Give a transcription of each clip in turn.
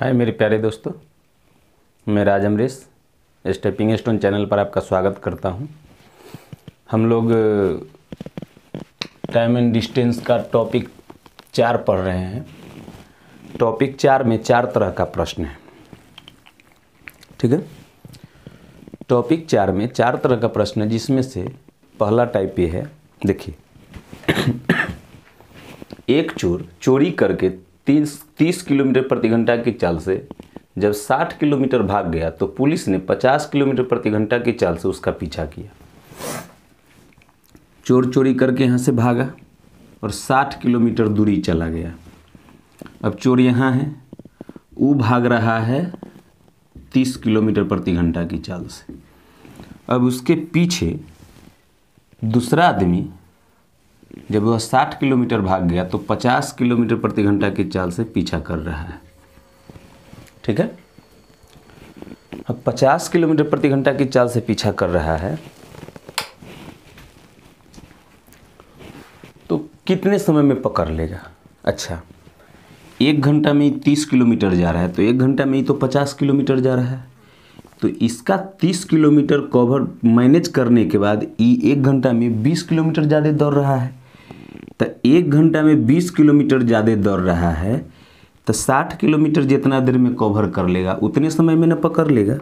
हाय मेरे प्यारे दोस्तों मैं Raj Amrish stepping stone channel पर आपका स्वागत करता हूं हम लोग टाइम एंड डिस्टेंस का टॉपिक चार पढ़ रहे हैं टॉपिक चार में चार तरह का प्रश्न है ठीक है टॉपिक चार में चार तरह का प्रश्न है जिसमें से पहला टाइप ये है देखिए एक चोर चोरी करके तीस तीस किलोमीटर प्रति घंटा की चाल से जब 60 किलोमीटर भाग गया तो पुलिस ने 50 किलोमीटर प्रति घंटा की चाल से उसका पीछा किया चोर चोरी करके यहाँ से भागा और 60 किलोमीटर दूरी चला गया अब चोर यहाँ है वो भाग रहा है 30 किलोमीटर प्रति घंटा की चाल से अब उसके पीछे दूसरा आदमी जब वह 60 किलोमीटर भाग गया तो 50 किलोमीटर प्रति घंटा की चाल से पीछा कर रहा है ठीक है अब 50 किलोमीटर प्रति घंटा की चाल से पीछा कर रहा है तो कितने समय में पकड़ लेगा अच्छा एक घंटा में ही तीस किलोमीटर जा रहा है तो एक घंटा में ही तो पचास किलोमीटर जा रहा है तो इसका तीस किलोमीटर कवर मैनेज करने के बाद ये एक घंटा में बीस किलोमीटर ज़्यादा दौड़ रहा है तो एक घंटा में बीस किलोमीटर ज़्यादा दौड़ रहा है तो साठ किलोमीटर जितना देर में कवर कर लेगा उतने समय में ना पकड़ लेगा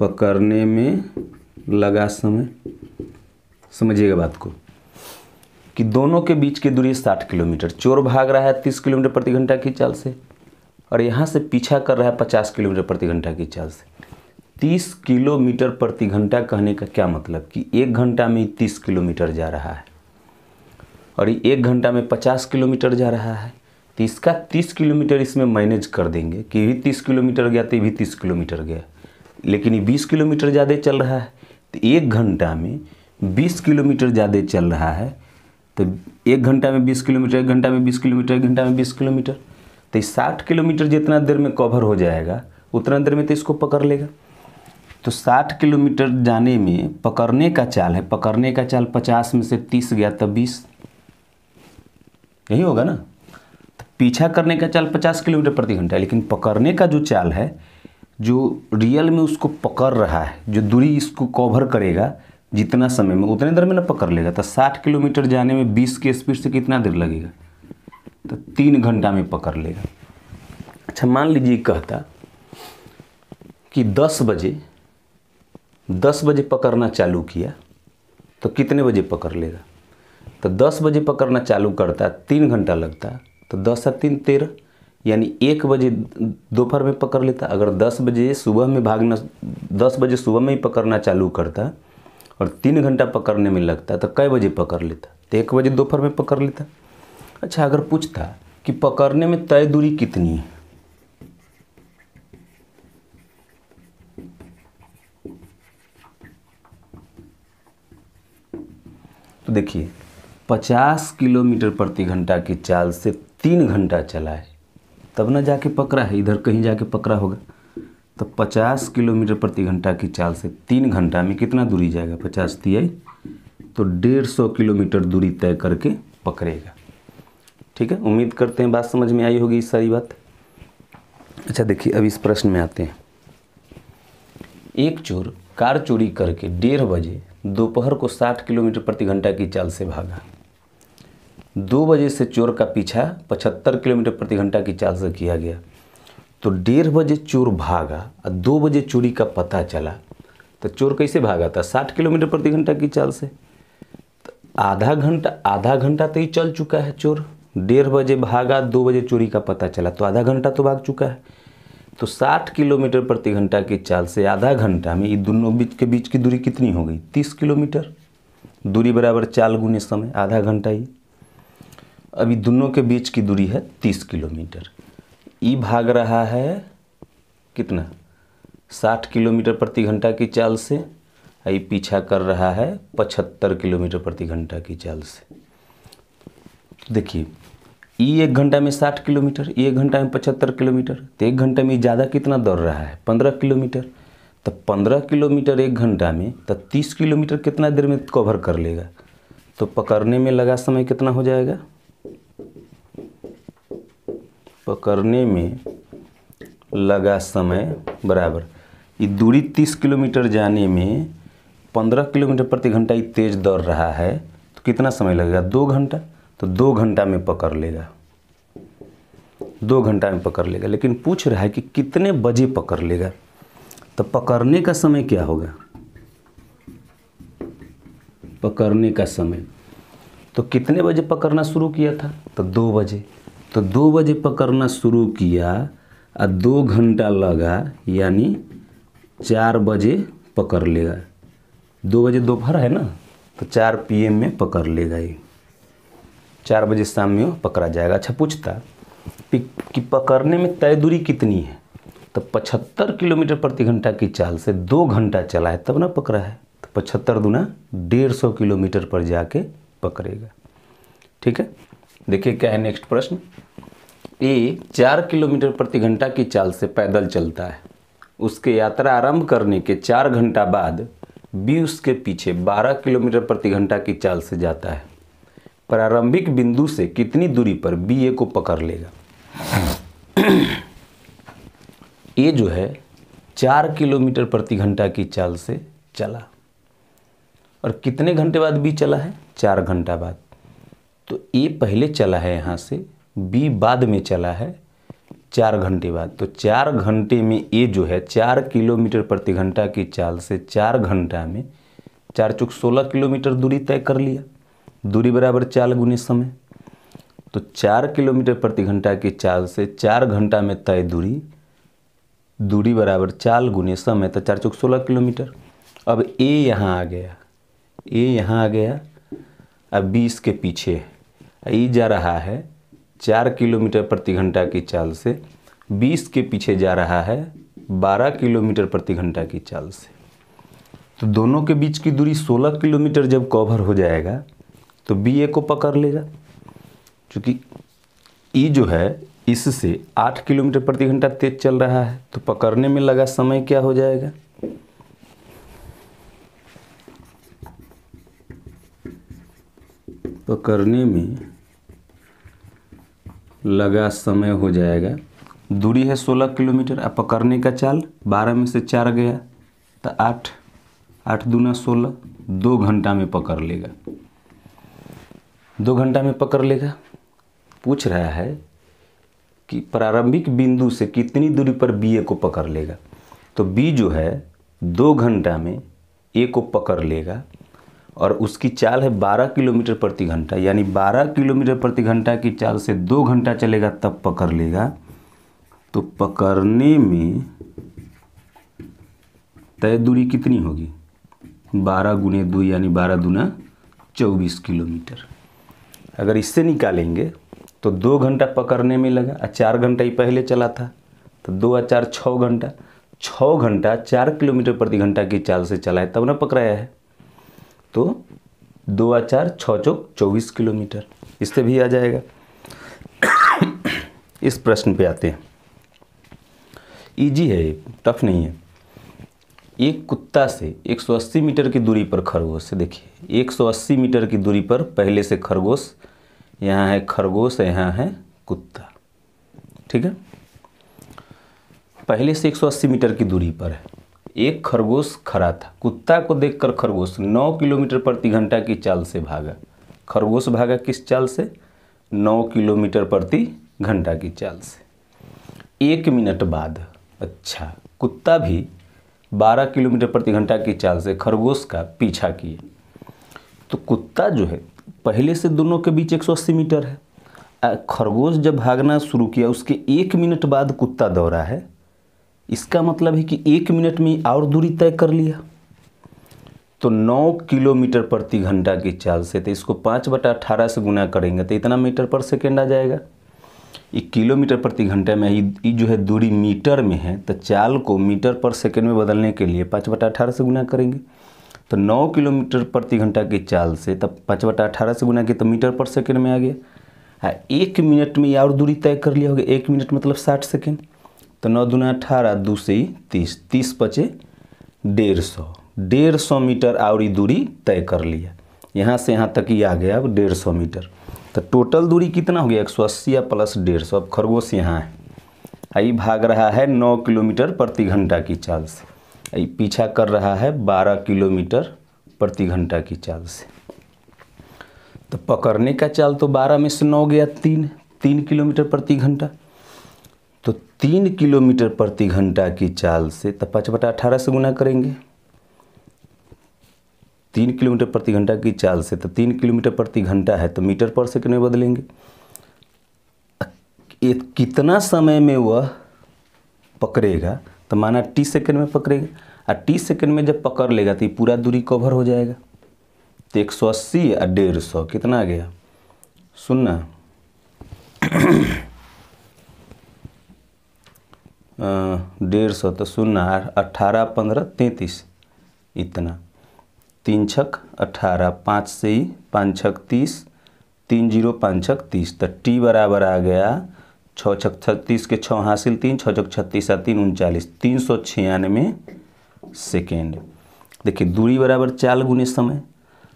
पकड़ने में लगा समय समझिएगा बात को कि दोनों के बीच की दूरी साठ किलोमीटर चोर भाग रहा है तीस किलोमीटर प्रति घंटा की चाल से और यहाँ से पीछा कर रहा है पचास किलोमीटर प्रति घंटा की चाल से तीस किलोमीटर प्रति घंटा कहने का क्या मतलब कि एक घंटा में तीस किलोमीटर जा रहा है और एक घंटा में पचास किलोमीटर जा रहा है तो इसका तीस किलोमीटर इसमें मैनेज कर देंगे कि भी तीस किलोमीटर गया तो भी तीस किलोमीटर गया लेकिन ये बीस किलोमीटर ज़्यादा चल रहा है तो एक घंटा में बीस किलोमीटर ज़्यादा चल रहा है तो एक घंटा में बीस किलोमीटर एक घंटा में बीस किलोमीटर एक घंटा में बीस किलोमीटर तो साठ किलोमीटर जितना देर में कवर हो जाएगा उतना देर में तो इसको पकड़ लेगा तो 60 किलोमीटर जाने में पकड़ने का चाल है पकड़ने का चाल 50 में से 30 गया तब 20 यही होगा ना तो पीछा करने का चाल 50 किलोमीटर प्रति घंटा लेकिन पकड़ने का जो चाल है जो रियल में उसको पकड़ रहा है जो दूरी इसको कवर करेगा जितना समय में उतने देर में ना पकड़ लेगा तो 60 किलोमीटर जाने में 20 के स्पीड से कितना देर लगेगा तो तीन घंटा में पकड़ लेगा अच्छा मान लीजिए कहता कि 10 बजे दस बजे पकड़ना चालू किया तो कितने बजे पकड़ लेगा तो दस बजे पकड़ना चालू करता तीन घंटा लगता तो दस या तीन तेरह यानी एक बजे दोपहर में पकड़ लेता अगर दस बजे सुबह में भागना दस बजे सुबह में ही पकड़ना चालू करता और तीन घंटा पकड़ने में लगता तो कई बजे पकड़ लेता तो एक बजे दोपहर में पकड़ लेता अच्छा अगर पूछता कि पकड़ने में तय दूरी कितनी है तो देखिए 50 किलोमीटर प्रति घंटा की चाल से तीन घंटा चला है तब ना जाके पकड़ा है इधर कहीं जाके पकड़ा होगा तो 50 किलोमीटर प्रति घंटा की चाल से तीन घंटा में कितना दूरी जाएगा पचास आई तो डेढ़ सौ किलोमीटर दूरी तय करके पकड़ेगा ठीक है उम्मीद करते हैं बात समझ में आई होगी इस सारी बात अच्छा देखिए अब इस प्रश्न में आते हैं एक चोर कार चोरी करके डेढ़ बजे दोपहर को 60 किलोमीटर प्रति घंटा की चाल से भागा दो बजे से चोर का पीछा 75 किलोमीटर प्रति घंटा की चाल से किया गया तो डेढ़ बजे चोर भागा और दो बजे चोरी का पता चला तो चोर कैसे भागा था 60 किलोमीटर प्रति घंटा की चाल से तो आधा घंटा आधा घंटा तो ही चल चुका है चोर डेढ़ बजे भागा दो बजे चोरी का पता चला तो आधा घंटा तो भाग चुका है तो 60 किलोमीटर प्रति घंटा की चाल से आधा घंटा में ये दोनों बीच के बीच की दूरी कितनी हो गई 30 किलोमीटर दूरी बराबर चाल गुने समय आधा घंटा ही अभी दोनों के बीच की दूरी है 30 किलोमीटर ई भाग रहा है कितना 60 किलोमीटर प्रति घंटा की चाल से ये पीछा कर रहा है 75 किलोमीटर प्रति घंटा की चाल से देखिए ई एक घंटा में साठ किलोमीटर एक घंटा में पचहत्तर किलोमीटर तो एक घंटे में ज़्यादा कितना दौड़ रहा है पंद्रह किलोमीटर तो पंद्रह किलोमीटर एक घंटा में तो तीस किलोमीटर कितना देर में कवर कर लेगा तो पकड़ने में लगा समय कितना हो जाएगा पकड़ने में लगा समय बराबर ये दूरी तीस किलोमीटर जाने में पंद्रह किलोमीटर प्रति घंटा ये तेज़ दौड़ रहा है तो कितना समय लगेगा दो घंटा तो दो घंटा में पकड़ लेगा दो घंटा में पकड़ लेगा लेकिन पूछ रहा है कि कितने बजे पकड़ लेगा तो पकड़ने का समय क्या होगा पकड़ने का समय तो कितने बजे पकड़ना शुरू किया था तो दो बजे तो दो बजे पकड़ना शुरू किया और दो घंटा लगा यानी चार बजे पकड़ लेगा दो बजे दोपहर है ना तो चार पीएम में पकड़ लेगा ये चार बजे शाम में वो पकड़ा जाएगा अच्छा पूछता कि पकड़ने में तय दूरी कितनी है तो पचहत्तर किलोमीटर प्रति घंटा की चाल से दो घंटा चला है तब ना पकड़ा है तो पचहत्तर दुना डेढ़ सौ किलोमीटर पर जाके पकड़ेगा ठीक है देखिए क्या है नेक्स्ट प्रश्न ए चार किलोमीटर प्रति घंटा की चाल से पैदल चलता है उसके यात्रा आरंभ करने के चार घंटा बाद बी उसके पीछे बारह किलोमीटर प्रति घंटा की चाल से जाता है प्रारंभिक बिंदु से कितनी दूरी पर बी ए को पकड़ लेगा ए जो है चार किलोमीटर प्रति घंटा की चाल से चला और कितने घंटे बाद बी चला है चार घंटा बाद तो ए पहले चला है यहाँ से बी बाद में चला है चार घंटे बाद तो चार घंटे में ए जो है चार किलोमीटर प्रति घंटा की चाल से चार घंटा में चार चुक सोलह किलोमीटर दूरी तय कर लिया दूरी बराबर चाल गुने समय तो चार किलोमीटर प्रति घंटा की चाल से चार घंटा में तय दूरी दूरी बराबर चाल गुने समय तो चार चौक सोलह किलोमीटर अब ए यहाँ आ गया ए यहाँ आ गया अब बी इसके पीछे है ई जा रहा है चार किलोमीटर प्रति घंटा की चाल से बीस के पीछे जा रहा है बारह किलोमीटर प्रति घंटा की चाल से तो दोनों के बीच की दूरी सोलह किलोमीटर जब कवर हो जाएगा तो बी ए को पकड़ लेगा क्योंकि ई e जो है इससे आठ किलोमीटर प्रति घंटा तेज चल रहा है तो पकड़ने में लगा समय क्या हो जाएगा पकड़ने में लगा समय हो जाएगा दूरी है सोलह किलोमीटर अब पकड़ने का चाल बारह में से चार गया तो आठ आठ दूना सोलह दो घंटा में पकड़ लेगा दो घंटा में पकड़ लेगा पूछ रहा है कि प्रारंभिक बिंदु से कितनी दूरी पर बी ए को पकड़ लेगा तो बी जो है दो घंटा में ए को पकड़ लेगा और उसकी चाल है 12 किलोमीटर प्रति घंटा यानी 12 किलोमीटर प्रति घंटा की चाल से दो घंटा चलेगा तब पकड़ लेगा तो पकड़ने में तय दूरी कितनी होगी बारह गुने दो यानी बारह दुना चौबीस किलोमीटर अगर इससे निकालेंगे तो दो घंटा पकड़ने में लगा और चार घंटा ही पहले चला था तो दो और चार छः घंटा छः घंटा चार किलोमीटर प्रति घंटा की चाल से चला है तब ना पकड़ाया है तो दो और चार छः चौक चौबीस किलोमीटर इससे भी आ जाएगा इस प्रश्न पे आते हैं इजी है टफ नहीं है एक कुत्ता से 180 मीटर की दूरी पर खरगोश देखिए 180 मीटर की दूरी पर पहले से खरगोश यहाँ है खरगोश यहाँ है कुत्ता ठीक है पहले से 180 मीटर की दूरी पर है एक खरगोश खड़ा था कुत्ता को देखकर खरगोश 9 किलोमीटर प्रति घंटा की चाल से भागा खरगोश भागा किस चाल से 9 किलोमीटर प्रति घंटा की चाल से एक मिनट बाद अच्छा कुत्ता भी 12 किलोमीटर प्रति घंटा की चाल से खरगोश का पीछा किए तो कुत्ता जो है पहले से दोनों के बीच 180 मीटर है खरगोश जब भागना शुरू किया उसके एक मिनट बाद कुत्ता दौड़ा है इसका मतलब है कि एक मिनट में और दूरी तय कर लिया तो 9 किलोमीटर प्रति घंटा की चाल से तो इसको पाँच बटा अठारह से गुना करेंगे तो इतना मीटर पर सेकेंड आ जाएगा ये किलोमीटर प्रति घंटे में ये जो है दूरी मीटर में है तो चाल को मीटर पर सेकेंड में बदलने के लिए पाँच बटा अठारह से गुना करेंगे तो नौ किलोमीटर प्रति घंटा की चाल से तब पाँच बटा अठारह से गुना किया तो मीटर पर सेकेंड में आ गया हाँ एक मिनट में ये और दूरी तय कर लिया होगा एक मिनट मतलब साठ सेकेंड तो नौ दूना अठारह दो से ही तीस तीस पचे डेढ़ सौ डेढ़ सौ मीटर और दूरी तय कर लिया यहाँ से यहाँ तक ही आ गया अब डेढ़ सौ मीटर तो टोटल दूरी कितना हो गया एक सौ अस्सी या प्लस डेढ़ सौ अब खरगोश यहाँ है आई भाग रहा है नौ किलोमीटर प्रति घंटा की चाल से आई पीछा कर रहा है बारह किलोमीटर प्रति घंटा की चाल से तो पकड़ने का चाल तो बारह में से नौ गया तीन तीन किलोमीटर प्रति घंटा तो तीन किलोमीटर प्रति घंटा की चाल से तो पाँच बटा अठारह से गुना करेंगे तीन किलोमीटर प्रति घंटा की चाल से तो तीन किलोमीटर प्रति घंटा है तो मीटर पर सेकेंड में बदलेंगे कितना समय में वह पकड़ेगा तो माना टी सेकेंड में पकड़ेगा और टी सेकंड में जब पकड़ लेगा तो ये पूरा दूरी कवर हो जाएगा तो एक सौ अस्सी और डेढ़ सौ कितना आ गया सुनना डेढ़ सौ तो सुनना अट्ठारह पंद्रह तैंतीस इतना तीन छक अट्ठारह पाँच से ही पाँच छक तीस तीन जीरो पाँच छक तीस तो टी बराबर आ गया छः छक छत्तीस के छः हासिल तीन छः छक छत्तीस आ तीन उनचालीस तीन सौ छियानवे सेकेंड देखिए दूरी बराबर चाल गुने समय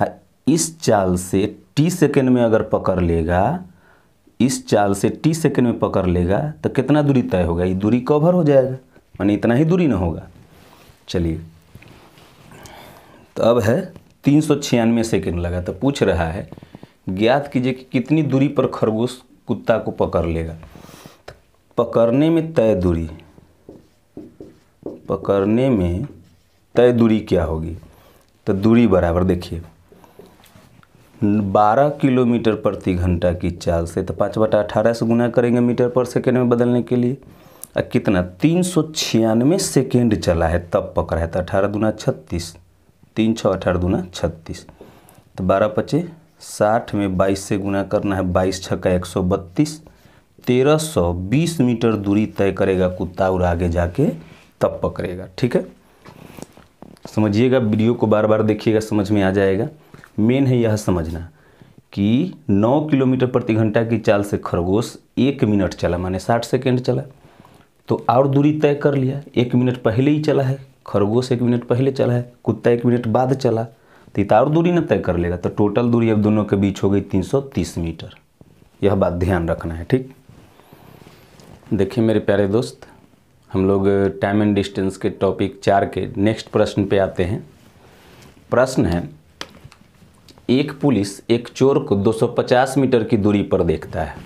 हाँ इस चाल से टी सेकेंड में अगर पकड़ लेगा इस चाल से टी सेकेंड में पकड़ लेगा तो कितना दूरी तय होगा ये दूरी कवर हो जाएगा मानी इतना ही दूरी ना होगा चलिए तो अब है तीन सौ छियानवे सेकेंड लगा तो पूछ रहा है ज्ञात कीजिए कि कितनी दूरी पर खरगोश कुत्ता को पकड़ लेगा तो पकड़ने में तय दूरी पकड़ने में तय दूरी क्या होगी तो दूरी बराबर देखिए 12 किलोमीटर प्रति घंटा की चाल से तो पाँच बटा अठारह से गुना करेंगे मीटर पर सेकेंड में बदलने के लिए कितना तीन सौ छियानवे सेकेंड चला है तब पकड़ा है तो अठारह दुना छत्तीस तीन छः अठारह दूना छत्तीस तो बारह पचे साठ में बाईस से गुना करना है बाईस छः का एक सौ बत्तीस तेरह सौ बीस मीटर दूरी तय करेगा कुत्ता और आगे जाके तब पकड़ेगा ठीक है समझिएगा वीडियो को बार बार देखिएगा समझ में आ जाएगा मेन है यह समझना कि 9 किलोमीटर प्रति घंटा की चाल से खरगोश एक मिनट चला माने 60 सेकेंड चला तो और दूरी तय कर लिया एक मिनट पहले ही चला है खरगोश एक मिनट पहले चला है कुत्ता एक मिनट बाद चला तो इतना तो और दूरी ना तय कर लेगा तो टोटल दूरी अब दोनों के बीच हो गई 330 मीटर यह बात ध्यान रखना है ठीक देखिए मेरे प्यारे दोस्त हम लोग टाइम एंड डिस्टेंस के टॉपिक चार के नेक्स्ट प्रश्न पे आते हैं प्रश्न है एक पुलिस एक चोर को 250 मीटर की दूरी पर देखता है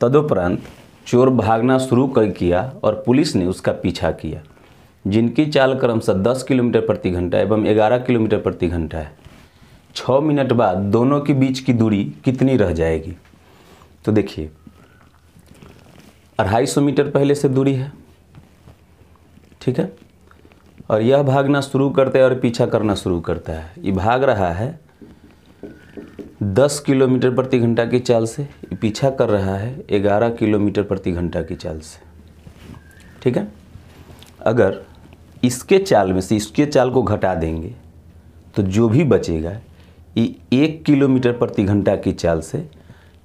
तदुपरांत चोर भागना शुरू कर किया और पुलिस ने उसका पीछा किया जिनकी चाल क्रमशः दस 10 किलोमीटर प्रति घंटा एवं 11 किलोमीटर प्रति घंटा है छः मिनट बाद दोनों के बीच की दूरी कितनी रह जाएगी तो देखिए अढ़ाई सौ मीटर पहले से दूरी है ठीक है और यह भागना शुरू करते और पीछा करना शुरू करता है ये भाग रहा है दस किलोमीटर प्रति घंटा की चाल से पीछा कर रहा है ग्यारह किलोमीटर प्रति घंटा की चाल से ठीक है अगर इसके चाल में से इसके चाल को घटा देंगे तो जो भी बचेगा ये एक किलोमीटर प्रति घंटा की चाल से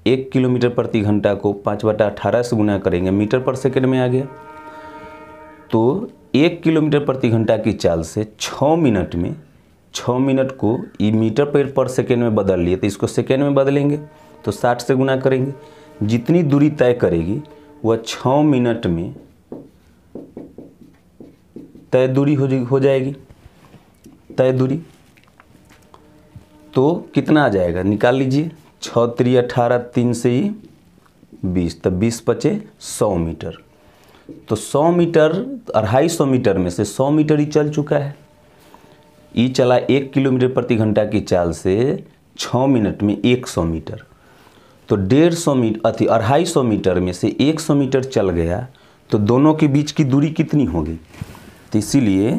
एक किलोमीटर प्रति घंटा को पाँच बटा अठारह से गुना करेंगे मीटर पर सेकेंड में आ गया तो एक किलोमीटर प्रति घंटा की चाल से छः मिनट में छः मिनट को ये मीटर पर पर सेकेंड में बदल लिए तो इसको सेकेंड में बदलेंगे तो साठ से गुना करेंगे जितनी दूरी तय करेगी वह छः मिनट में तय दूरी हो हो जाएगी तय दूरी तो कितना आ जाएगा निकाल लीजिए छः त्री अठारह तीन से ही बीस तो बीस पचे सौ मीटर तो सौ मीटर अढ़ाई सौ मीटर में से सौ मीटर ही चल चुका है ये चला एक किलोमीटर प्रति घंटा की चाल से छः मिनट में एक सौ मीटर तो डेढ़ सौ मीटर अति अढ़ाई सौ मीटर में से एक सौ मीटर चल गया तो दोनों के बीच की दूरी कितनी होगी तो इसीलिए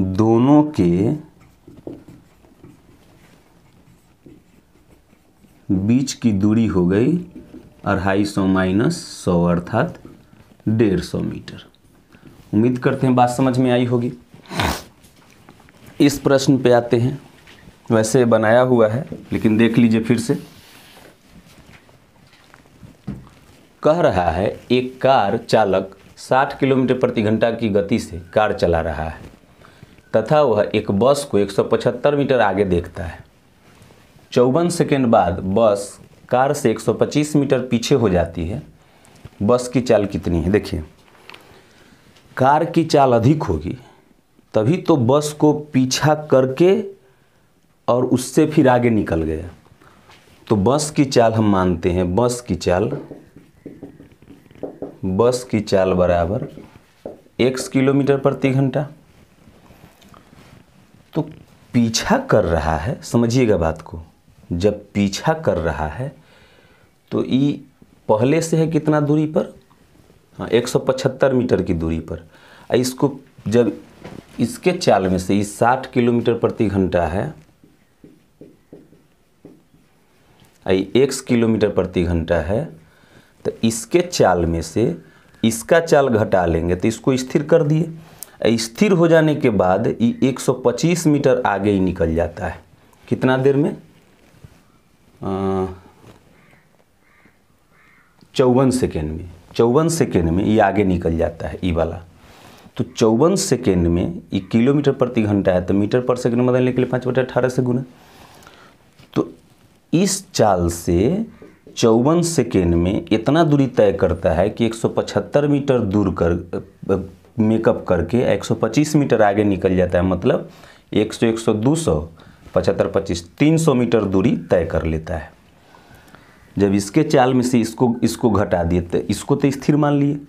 दोनों के बीच की दूरी हो गई अढ़ाई सौ माइनस सौ अर्थात डेढ़ सौ मीटर उम्मीद करते हैं बात समझ में आई होगी इस प्रश्न पे आते हैं वैसे बनाया हुआ है लेकिन देख लीजिए फिर से कह रहा है एक कार चालक साठ किलोमीटर प्रति घंटा की गति से कार चला रहा है तथा वह एक बस को एक मीटर आगे देखता है चौवन सेकेंड बाद बस कार से 125 मीटर पीछे हो जाती है बस की चाल कितनी है देखिए कार की चाल अधिक होगी तभी तो बस को पीछा करके और उससे फिर आगे निकल गया तो बस की चाल हम मानते हैं बस की चाल बस की चाल बराबर x किलोमीटर प्रति घंटा तो पीछा कर रहा है समझिएगा बात को जब पीछा कर रहा है तो ई पहले से है कितना दूरी पर हाँ एक सौ पचहत्तर मीटर की दूरी पर इसको जब इसके चाल में से ये साठ किलोमीटर प्रति घंटा है आई एक्स किलोमीटर प्रति घंटा है तो इसके चाल में से इसका चाल घटा लेंगे तो इसको स्थिर कर दिए स्थिर हो जाने के बाद ये 125 मीटर आगे ही निकल जाता है कितना देर में चौवन सेकेंड में चौवन सेकेंड में ये आगे निकल जाता है ई वाला तो चौवन सेकेंड में ये किलोमीटर प्रति घंटा है तो मीटर पर सेकेंड के लिए पाँच बटा अठारह से गुना तो इस चाल से चौवन सेकेंड में इतना दूरी तय करता है कि 175 मीटर दूर कर मेकअप करके 125 मीटर आगे निकल जाता है मतलब 100 100 200 पचहत्तर पच्चीस तीन सौ मीटर दूरी तय कर लेता है जब इसके चाल में से इसको इसको घटा दिए तो इसको तो स्थिर मान लिए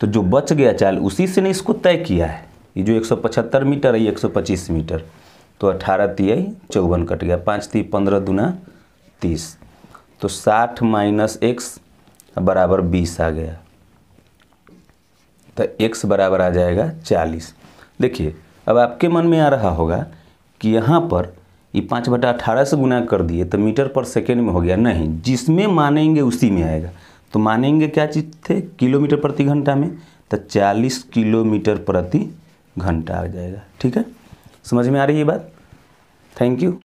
तो जो बच गया चाल उसी से ने इसको तय किया है ये जो 175 मीटर है ये 125 मीटर तो अठारह तिहाई चौवन कट गया पाँच ती पंद्रह दुना तीस तो साठ माइनस एक्स बराबर बीस आ गया तो एक्स बराबर आ जाएगा चालीस देखिए अब आपके मन में आ रहा होगा कि यहाँ पर ये पाँच बटा अठारह से गुना कर दिए तो मीटर पर सेकेंड में हो गया नहीं जिसमें मानेंगे उसी में आएगा तो मानेंगे क्या चीज़ थे किलोमीटर प्रति घंटा में तो चालीस किलोमीटर प्रति घंटा आ जाएगा ठीक है समझ में आ रही है बात थैंक यू